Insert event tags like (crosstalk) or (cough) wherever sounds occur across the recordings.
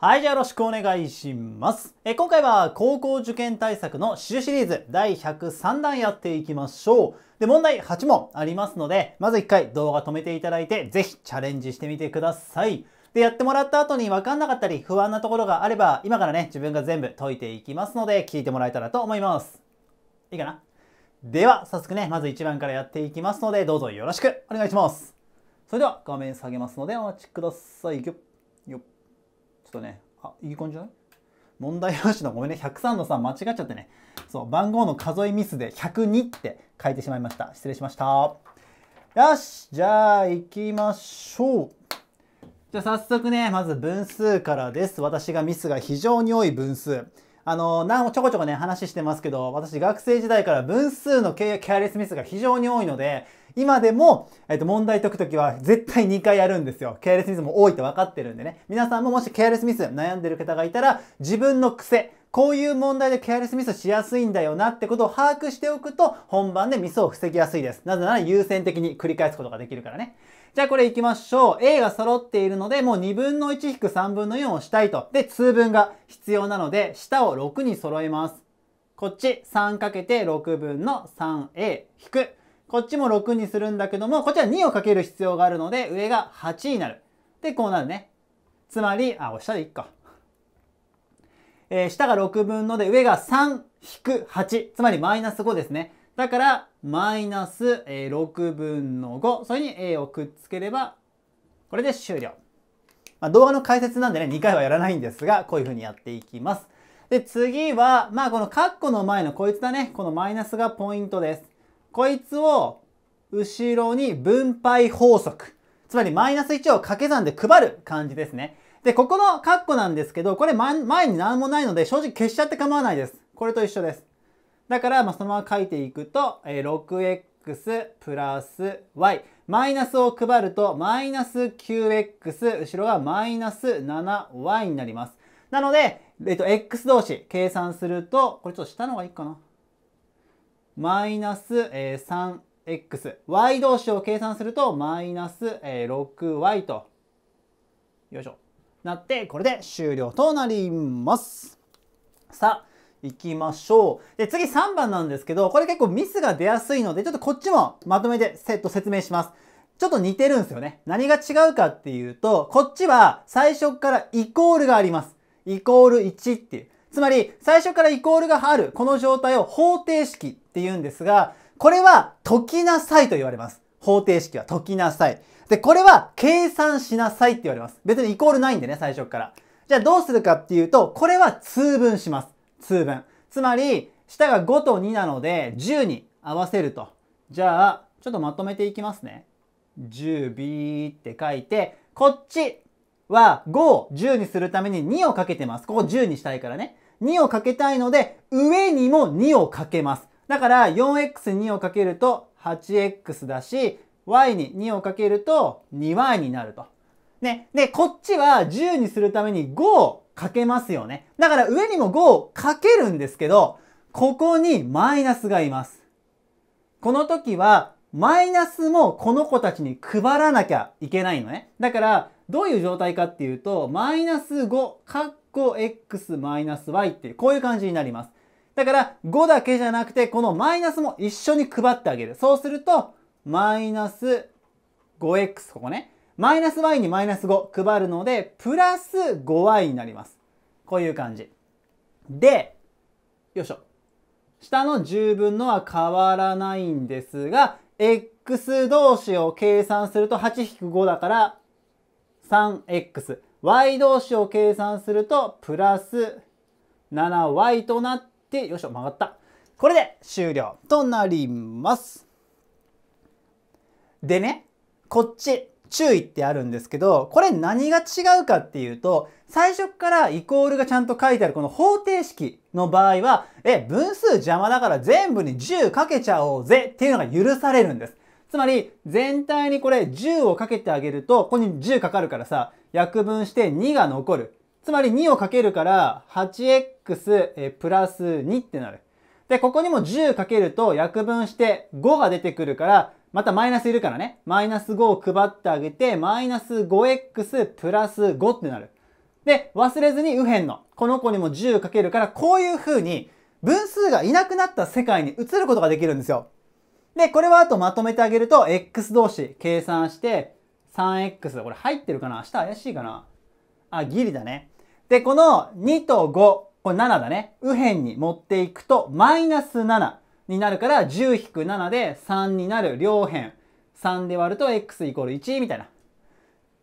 はい、じゃあよろしくお願いします。え今回は高校受験対策の主シリーズ第103弾やっていきましょう。で、問題8問ありますので、まず1回動画止めていただいて、ぜひチャレンジしてみてください。で、やってもらった後に分かんなかったり不安なところがあれば、今からね、自分が全部解いていきますので、聞いてもらえたらと思います。いいかなでは、早速ね、まず1番からやっていきますので、どうぞよろしくお願いします。それでは、画面下げますので、お待ちください。よっ。よっ。ちょっとね、あ、いい感じじゃない問題用紙のごめんね、103の3間違っちゃってね。そう、番号の数えミスで102って書いてしまいました。失礼しました。よしじゃあ行きましょうじゃあ早速ね、まず分数からです。私がミスが非常に多い分数。あの、なんちょこちょこね、話してますけど、私学生時代から分数のケアレスミスが非常に多いので、今でも、えっと、問題解くときは絶対2回やるんですよ。ケアレスミスも多いと分かってるんでね。皆さんももしケアレスミス悩んでる方がいたら、自分の癖、こういう問題でケアレスミスしやすいんだよなってことを把握しておくと、本番でミスを防ぎやすいです。なぜなら優先的に繰り返すことができるからね。じゃあこれ行きましょう。A が揃っているので、もう2分の1引く3分の4をしたいと。で、通分が必要なので、下を6に揃えます。こっち3かけて6分の 3A 引く。こっちも6にするんだけども、こっちは2をかける必要があるので、上が8になる。で、こうなるね。つまり、あ、押したでいっか。えー、下が6分ので、上が3引く8。つまりマイナス5ですね。だから、マイナス、え6分の5。それに A をくっつければ、これで終了。まあ、動画の解説なんでね、2回はやらないんですが、こういうふうにやっていきます。で、次は、まあこのカッコの前のこいつだね。このマイナスがポイントです。こいつを後ろに分配法則。つまりマイナス1を掛け算で配る感じですね。で、ここの括弧なんですけど、これ前に何もないので正直消しちゃって構わないです。これと一緒です。だから、まそのまま書いていくと、え 6x プラス y。マイナスを配ると、マイナス 9x、後ろがマイナス 7y になります。なので、えっと、x 同士計算すると、これちょっと下の方がいいかな。マイナス、え 3x、y 同士を計算すると、マイナス、え 6y と、よいしょ、なって、これで終了となります。さあ、いきましょう。で、次3番なんですけど、これ結構ミスが出やすいので、ちょっとこっちもまとめてセット説明します。ちょっと似てるんですよね。何が違うかっていうと、こっちは最初からイコールがあります。イコール1っていう。つまり、最初からイコールがある、この状態を方程式って言うんですが、これは解きなさいと言われます。方程式は解きなさい。で、これは計算しなさいって言われます。別にイコールないんでね、最初から。じゃあどうするかっていうと、これは通分します。通分。つまり、下が5と2なので、10に合わせると。じゃあ、ちょっとまとめていきますね。10ビーって書いて、こっちは5を10にするために2をかけてます。ここ10にしたいからね。2をかけたいので、上にも2をかけます。だから 4x2 をかけると 8x だし、y に2をかけると 2y になると。ね。で、こっちは10にするために5をかけますよね。だから上にも5をかけるんですけど、ここにマイナスがいます。この時は、マイナスもこの子たちに配らなきゃいけないのね。だから、どういう状態かっていうと、マイナス5かっ個 x-y マイナスっていう、こういう感じになります。だから、5だけじゃなくて、このマイナスも一緒に配ってあげる。そうすると、マイナス 5x、ここね。マイナス y にマイナス5配るので、プラス 5y になります。こういう感じ。で、よいしょ。下の10分のは変わらないんですが、x 同士を計算すると8-5だから 3x。y 同士を計算するとプラス 7y となってよいしょ曲がったこれで終了となりますでねこっち注意ってあるんですけどこれ何が違うかっていうと最初からイコールがちゃんと書いてあるこの方程式の場合はえ分数邪魔だから全部に10かけちゃおうぜっていうのが許されるんですつまり全体にこれ10をかけてあげるとここに10かかるからさ約分して2が残る。つまり2をかけるから 8x プラス2ってなる。で、ここにも10かけると約分して5が出てくるから、またマイナスいるからね。マイナス5を配ってあげて、マイナス 5x プラス5ってなる。で、忘れずに右辺の、この子にも10かけるから、こういう風に分数がいなくなった世界に移ることができるんですよ。で、これはあとまとめてあげると、x 同士計算して、3x これ入ってるかな明日怪しいかなあ、ギリだね。で、この2と5、これ7だね。右辺に持っていくと、マイナス7になるから、10-7で3になる両辺。3で割ると x イコール1みたいな。こ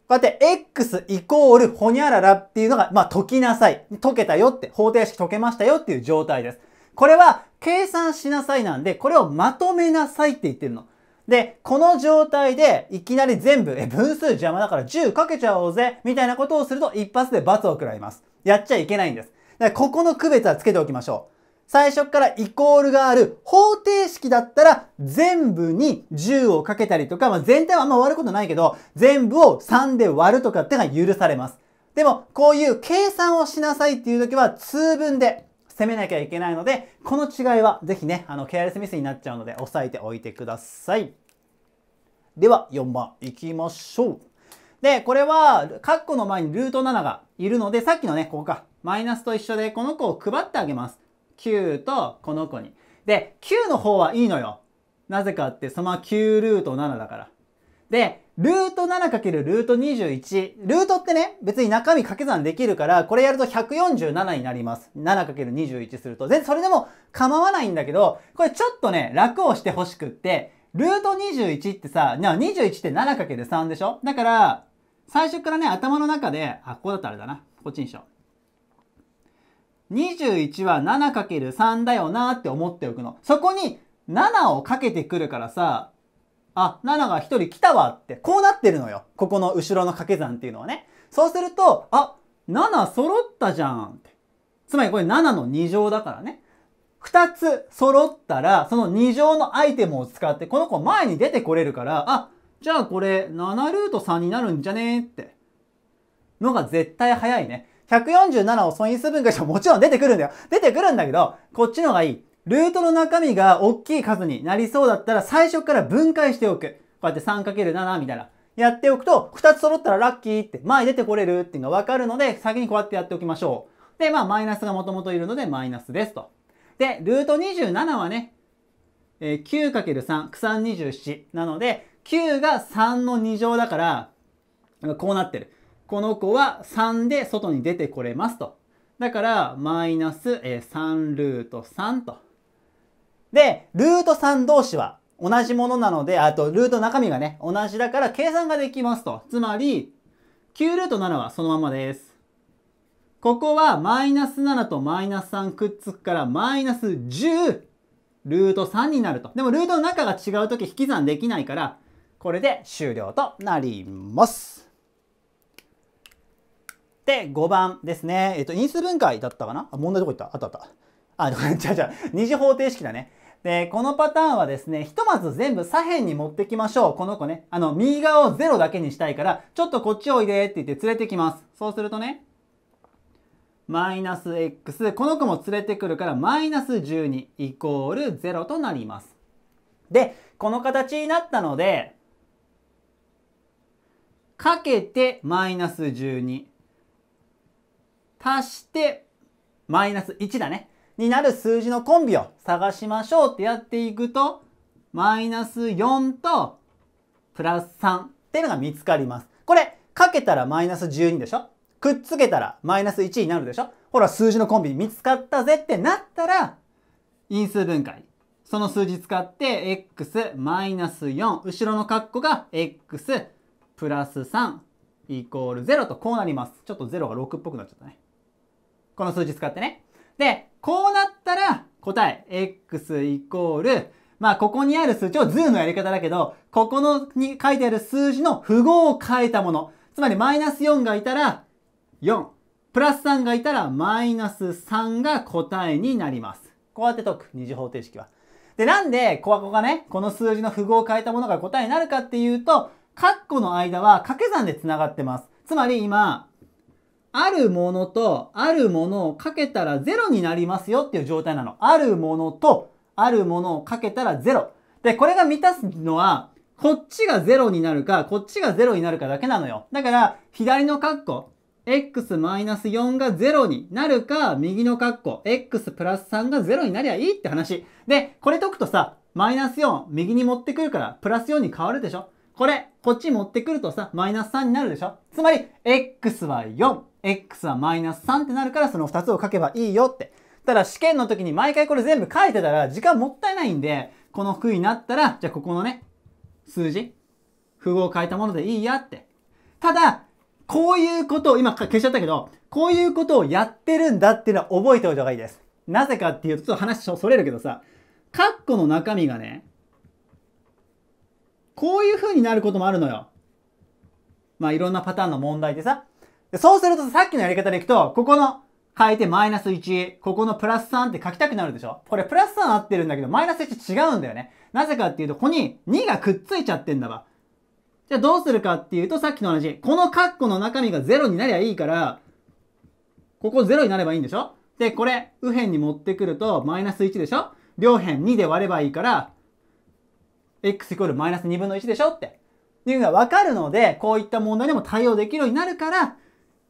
うやって x イコールほにゃららっていうのが、まあ、解きなさい。解けたよって、方程式解けましたよっていう状態です。これは計算しなさいなんで、これをまとめなさいって言ってるの。で、この状態でいきなり全部、え、分数邪魔だから10かけちゃおうぜ、みたいなことをすると一発で罰を食らいます。やっちゃいけないんです。だからここの区別はつけておきましょう。最初からイコールがある方程式だったら全部に10をかけたりとか、まあ、全体はあんま割ることないけど、全部を3で割るとかってのが許されます。でも、こういう計算をしなさいっていう時は、通分で、攻めなきゃいけないので、この違いはぜひね、あの、ケアレスミスになっちゃうので、押さえておいてください。では、4番いきましょう。で、これは、カッコの前にルート7がいるので、さっきのね、ここか、マイナスと一緒で、この子を配ってあげます。9とこの子に。で、9の方はいいのよ。なぜかって、その9ルート7だから。で、ルート 7× ルート21。ルートってね、別に中身掛け算できるから、これやると147になります。7×21 すると。全然それでも構わないんだけど、これちょっとね、楽をしてほしくって、ルート21ってさ、21って 7×3 でしょだから、最初からね、頭の中で、あ、ここだったらあれだな。こっちにしよう。21は 7×3 だよなって思っておくの。そこに7をかけてくるからさ、あ、7が1人来たわって、こうなってるのよ。ここの後ろの掛け算っていうのはね。そうすると、あ、7揃ったじゃんって。つまりこれ7の2乗だからね。2つ揃ったら、その2乗のアイテムを使って、この子前に出てこれるから、あ、じゃあこれ7ルート3になるんじゃねーって。のが絶対早いね。147を損因数分解してももちろん出てくるんだよ。出てくるんだけど、こっちのがいい。ルートの中身が大きい数になりそうだったら最初から分解しておく。こうやって 3×7 みたいな。やっておくと、2つ揃ったらラッキーって前に出てこれるっていうのがわかるので、先にこうやってやっておきましょう。で、まあマイナスがもともといるのでマイナスですと。で、ルート27はね、えー、9×3、327なので、9が3の2乗だから、こうなってる。この子は3で外に出てこれますと。だから、マイナス、3ルート3と。で、ルート3同士は同じものなので、あと、ルート中身がね、同じだから計算ができますと。つまり、9ルート7はそのままです。ここは、マイナス7とマイナス3くっつくから、マイナス10ルート3になると。でも、ルートの中が違うとき引き算できないから、これで終了となります。で、5番ですね。えっと、因数分解だったかなあ、問題どこ行ったあったあった。あ、じゃあう。違う。二次方程式だね。で、このパターンはですね、ひとまず全部左辺に持ってきましょう。この子ね、あの、右側を0だけにしたいから、ちょっとこっちおいでって言って連れてきます。そうするとね、マイナス x、この子も連れてくるから、マイナス12イコール0となります。で、この形になったので、かけてマイナス12足してマイナス1だね。になる数字のコンビを探しましょうってやっていくと、マイナス4とプラス3っていうのが見つかります。これ、かけたらマイナス12でしょくっつけたらマイナス1になるでしょほら、数字のコンビ見つかったぜってなったら、因数分解。その数字使って、x マイナス4、後ろの括弧が x プラス3イコール0とこうなります。ちょっと0が6っぽくなっちゃったね。この数字使ってね。で、こうなったら答え x イコールまあ、ここにある数値を図のやり方だけど、ここのに書いてある数字の符号を書いたもの。つまり、マイナス4がいたら4、プラス3がいたらマイナス3が答えになります。こうやって解く、二次方程式は。で、なんで、ここがね、この数字の符号を変えたものが答えになるかっていうと、カッコの間は掛け算で繋がってます。つまり今、あるものと、あるものをかけたらゼロになりますよっていう状態なの。あるものと、あるものをかけたらゼロ。で、これが満たすのは、こっちが0になるか、こっちが0になるかだけなのよ。だから、左の括弧、x-4 が0になるか、右の括弧、x プラス3が0になりゃいいって話。で、これ解くとさ、マイナス4、右に持ってくるから、プラス4に変わるでしょこれ、こっち持ってくるとさ、マイナス3になるでしょつまり、x は4。x はマイナス3ってなるからその2つを書けばいいよって。ただ試験の時に毎回これ全部書いてたら時間もったいないんで、この服になったら、じゃあここのね、数字、符号を変えたものでいいやって。ただ、こういうことを、今消しちゃったけど、こういうことをやってるんだっていうのは覚えておいた方がいいです。なぜかっていうと、ちょっと話それるけどさ、カッコの中身がね、こういう風になることもあるのよ。まあいろんなパターンの問題でさ。そうするとさっきのやり方でいくと、ここの変えてマイナス1、ここのプラス3って書きたくなるでしょこれプラス3合ってるんだけど、マイナス1違うんだよね。なぜかっていうと、ここに2がくっついちゃってんだわ。じゃあどうするかっていうと、さっきと同じ。このカッコの中身が0になりゃいいから、ここ0になればいいんでしょで、これ、右辺に持ってくると、マイナス1でしょ両辺2で割ればいいから、x イコールマイナス2分の1でしょって。いうのがわかるので、こういった問題でも対応できるようになるから、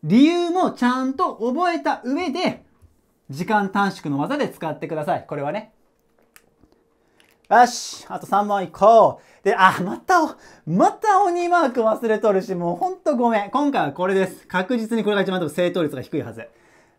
理由もちゃんと覚えた上で、時間短縮の技で使ってください。これはね。よし、あと3問いこう。で、あ、また、また鬼マーク忘れとるし、もうほんとごめん。今回はこれです。確実にこれが一番でも正答率が低いはず。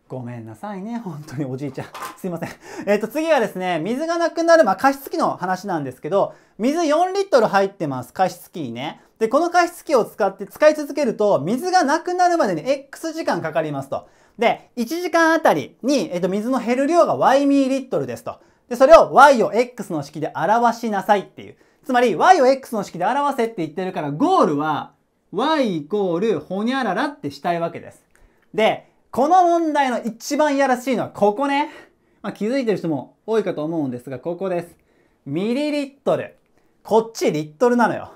ごめんなさいね。本当におじいちゃん。すいません。えっ、ー、と、次はですね、水がなくなる、まあ、加湿器の話なんですけど、水4リットル入ってます。加湿器にね。で、この加湿器を使って使い続けると、水がなくなるまでに X 時間かかりますと。で、1時間あたりに、えっ、ー、と、水の減る量が Y ミリットルですと。で、それを Y を X の式で表しなさいっていう。つまり、Y を X の式で表せって言ってるから、ゴールは、Y イコール、ほにゃららってしたいわけです。で、この問題の一番やらしいのはここね。まあ、気づいてる人も多いかと思うんですが、ここです。ミリリットル。こっちリットルなのよ。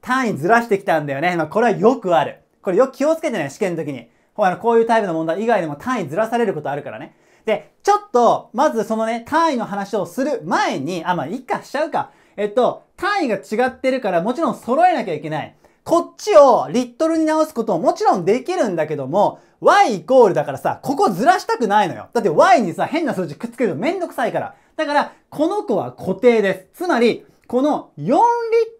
単位ずらしてきたんだよね。まあ、これはよくある。これよく気をつけてね、試験の時に。ほら、こういうタイプの問題以外でも単位ずらされることあるからね。で、ちょっと、まずそのね、単位の話をする前に、あ、まあ、いっか、しちゃうか。えっと、単位が違ってるから、もちろん揃えなきゃいけない。こっちをリットルに直すことももちろんできるんだけども、y イコールだからさ、ここずらしたくないのよ。だって y にさ、変な数字くっつけるとめんどくさいから。だから、この子は固定です。つまり、この4リッ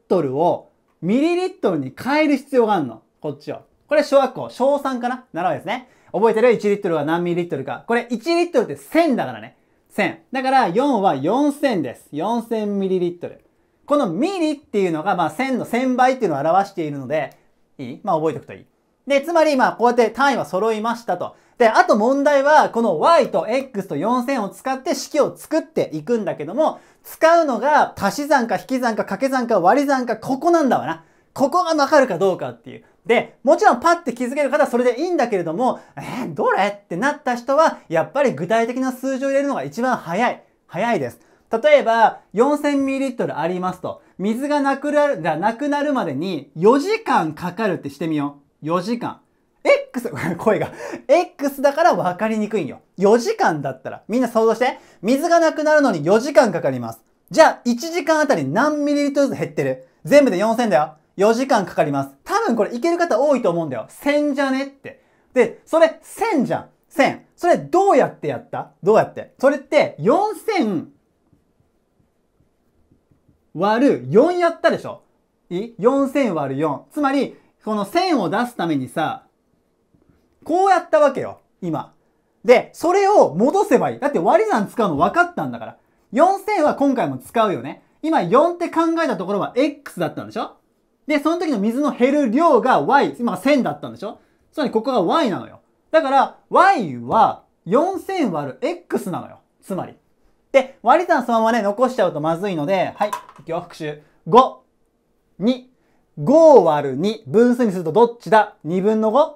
トルをミリリットルに変える必要があるの。こっちを。これ小学校、小3かな習うですね。覚えてる ?1 リットルは何ミリリットルか。これ1リットルって1000だからね。1000。だから4は4000です。4000ミリリットル。このミリっていうのが、まあ1000の1000倍っていうのを表しているので、いいまあ覚えておくといい。で、つまり、まあ、こうやって単位は揃いましたと。で、あと問題は、この y と x と4000を使って式を作っていくんだけども、使うのが足し算か引き算か掛け算か割り算か、ここなんだわな。ここがわかるかどうかっていう。で、もちろんパッて気づける方はそれでいいんだけれども、えー、どれってなった人は、やっぱり具体的な数字を入れるのが一番早い。早いです。例えば、4000ml ありますと、水がなくなる、なくなるまでに4時間かかるってしてみよう。4時間。X、(laughs) 声が、X だから分かりにくいんよ。4時間だったら、みんな想像して、水がなくなるのに4時間かかります。じゃあ、1時間あたり何ミリリットルずつ減ってる全部で4000だよ。4時間かかります。多分これいける方多いと思うんだよ。1000じゃねって。で、それ1000じゃん。1000。それどうやってやったどうやってそれって4000割る4やったでしょい ?4000 割る4。つまりこの線を出すためにさ、こうやったわけよ、今。で、それを戻せばいい。だって割り算使うの分かったんだから。4000は今回も使うよね。今4って考えたところは x だったんでしょで、その時の水の減る量が y、今が1000だったんでしょつまりここが y なのよ。だから y は4 0 0 0る x なのよ。つまり。で、割り算そのままね、残しちゃうとまずいので、はい、いくよ、復習。5、2、5割る2、分数にするとどっちだ ?2 分の 5?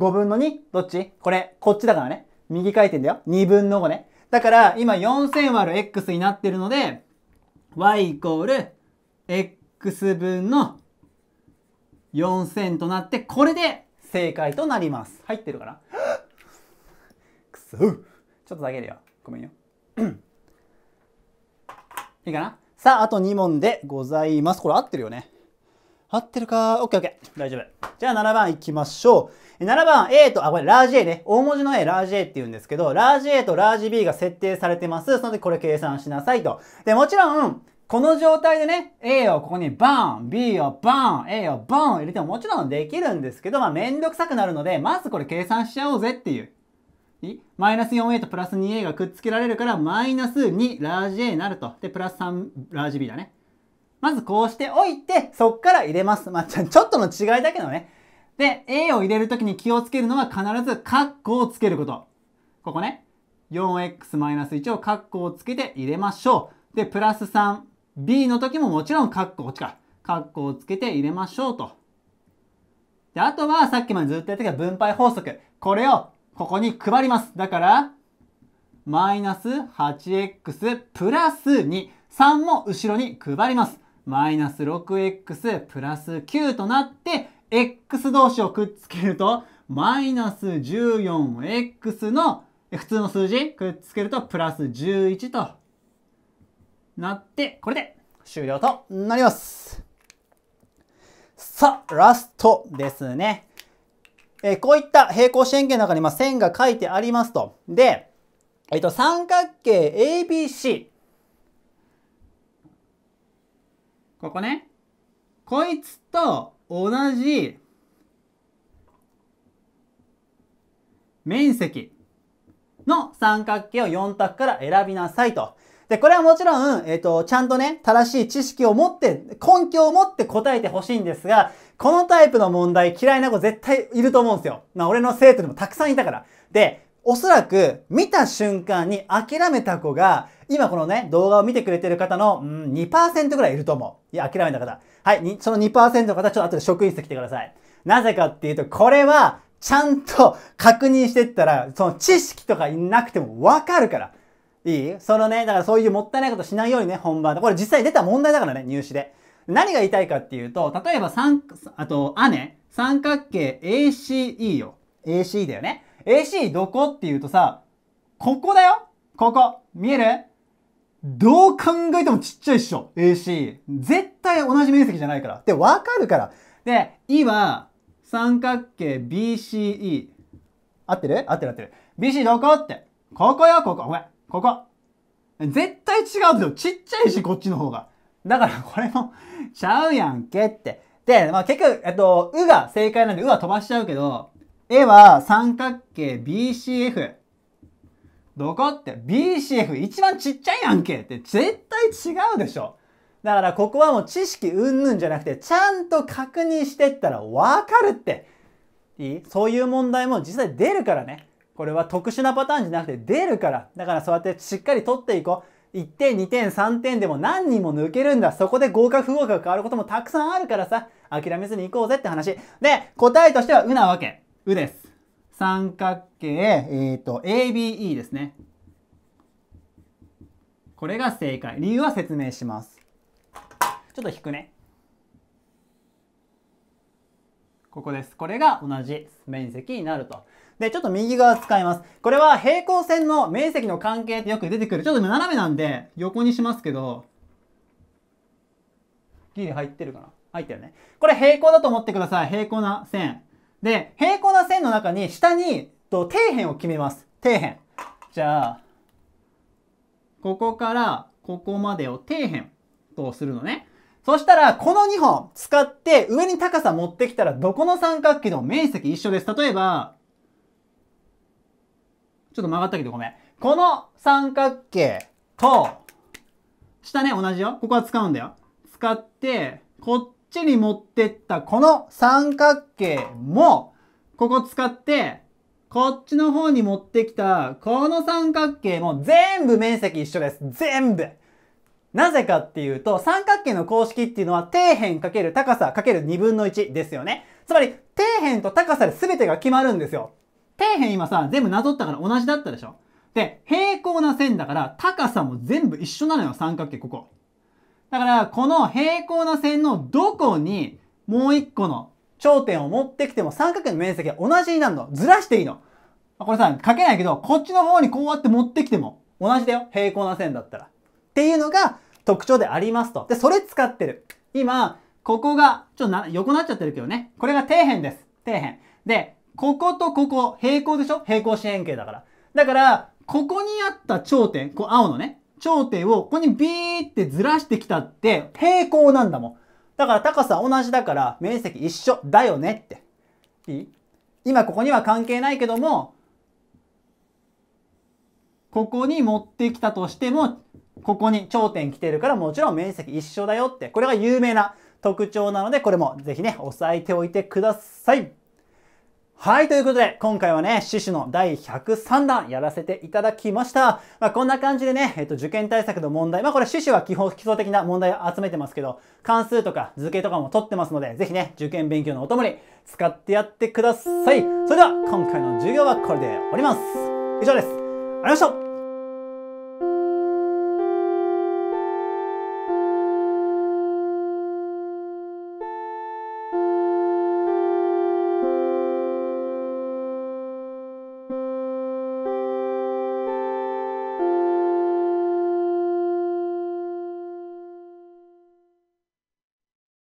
5分の 2? どっちこれ、こっちだからね。右回転だよ。2分の5ね。だから、今4000割る x になってるので、y イコール x 分の4000となって、これで正解となります。入ってるかな (gasps) くそ。ちょっとだけだよ。ごめんよ。(clears throat) いいかなさあ、あと2問でございます。これ合ってるよね。合ってるか ?OKOK。大丈夫。じゃあ7番いきましょう。7番 A と、あ、これラージ A ね。大文字の A、ラージ A って言うんですけど、ラージ A とラージ B が設定されてます。そのでこれ計算しなさいと。で、もちろん、この状態でね、A をここにバーン、B をバーン、A をバーン入れてももちろんできるんですけど、まあめんどくさくなるので、まずこれ計算しちゃおうぜっていう。マイナス 4A とプラス 2A がくっつけられるから、マイナス2ラージ A になると。で、プラス3ラージ B だね。まずこうしておいて、そっから入れます。まあ、ちょっとの違いだけどね。で、A を入れるときに気をつけるのは必ずカッコをつけること。ここね。4x-1 をカッコをつけて入れましょう。で、プラス 3b の時ももちろんカッコ、こっちか。カッコをつけて入れましょうと。で、あとはさっきまでずっとやってた分配法則。これをここに配ります。だから、マイナス 8x プラス2。3も後ろに配ります。マイナス 6x プラス9となって x 同士をくっつけるとマイナス 14x の普通の数字くっつけるとプラス11となってこれで終了となります。さあ、ラストですね。えこういった平行四辺形の中にま線が書いてありますと。で、えっ、と、三角形 ABC ここね。こいつと同じ面積の三角形を4択から選びなさいと。で、これはもちろん、えっ、ー、と、ちゃんとね、正しい知識を持って、根拠を持って答えてほしいんですが、このタイプの問題嫌いな子絶対いると思うんですよ。まあ、俺の生徒にもたくさんいたから。で、おそらく見た瞬間に諦めた子が今このね、動画を見てくれてる方の、うん、2%ぐらいいると思う。いや、諦めた方。はい、その2%の方、ちょっと後で職員室来てください。なぜかっていうと、これは、ちゃんと確認してったら、その知識とかいなくてもわかるから。いいそのね、だからそういうもったいないことしないようにね、本番で。これ実際出た問題だからね、入試で。何が言いたいかっていうと、例えば三、あと、あね、三角形 ACE よ。ACE だよね。ACE どこっていうとさ、ここだよここ見えるどう考えてもちっちゃいっしょ。AC。絶対同じ面積じゃないから。で、わかるから。で、E は三角形 BCE。合ってる合ってる合ってる。BC どこって。ここよ、ここ。ごめん。ここ。絶対違うぞ。ちっちゃいし、こっちの方が。だから、これもちゃうやんけって。で、まあ結局、えっと、うが正解なんで、うは飛ばしちゃうけど、A は三角形 BCF。どこって BCF 一番ちっちゃいやんけって絶対違うでしょ。だからここはもう知識うんぬんじゃなくてちゃんと確認してったらわかるって。いいそういう問題も実際出るからね。これは特殊なパターンじゃなくて出るから。だからそうやってしっかり取っていこう。1点、2点、3点でも何人も抜けるんだ。そこで合格不合格変わることもたくさんあるからさ、諦めずに行こうぜって話。で、答えとしてはうなわけ。うです。三角形、えっ、ー、と、ABE ですね。これが正解。理由は説明します。ちょっと引くね。ここです。これが同じ面積になると。で、ちょっと右側使います。これは平行線の面積の関係ってよく出てくる。ちょっと今斜めなんで横にしますけど、ギリ入ってるかな入ってるね。これ平行だと思ってください。平行な線。で、平行な線の中に下に、と、底辺を決めます。底辺。じゃあ、ここからここまでを底辺とするのね。そしたら、この2本使って上に高さ持ってきたら、どこの三角形の面積一緒です。例えば、ちょっと曲がったけどごめん。この三角形と、下ね、同じよ。ここは使うんだよ。使って、こっちに持ってったこの三角形も、ここ使って、こっちの方に持ってきたこの三角形も全部面積一緒です。全部なぜかっていうと、三角形の公式っていうのは底辺かける高さかける2分の1ですよね。つまり、底辺と高さで全てが決まるんですよ。底辺今さ、全部なぞったから同じだったでしょで、平行な線だから高さも全部一緒なのよ、三角形ここ。だから、この平行な線のどこにもう一個の頂点を持ってきても三角形の面積は同じになるの。ずらしていいの。これさ、書けないけど、こっちの方にこうやって持ってきても同じだよ。平行な線だったら。っていうのが特徴でありますと。で、それ使ってる。今、ここが、ちょっとな横になっちゃってるけどね。これが底辺です。底辺。で、こことここ、平行でしょ平行四辺形だから。だから、ここにあった頂点、こう青のね、頂点をここにビーってずらしてきたって平行なんだもん。だから高さ同じだから面積一緒だよねって。いい今ここには関係ないけども、ここに持ってきたとしても、ここに頂点来てるからもちろん面積一緒だよって。これが有名な特徴なので、これもぜひね、押さえておいてください。はい、ということで、今回はね、獅子の第103弾やらせていただきました。まあ、こんな感じでね、えっと、受験対策の問題、まあ、これ獅子は基本基礎的な問題を集めてますけど、関数とか図形とかも取ってますので、ぜひね、受験勉強のお供に使ってやってください。それでは、今回の授業はこれで終わります。以上です。ありがとうございました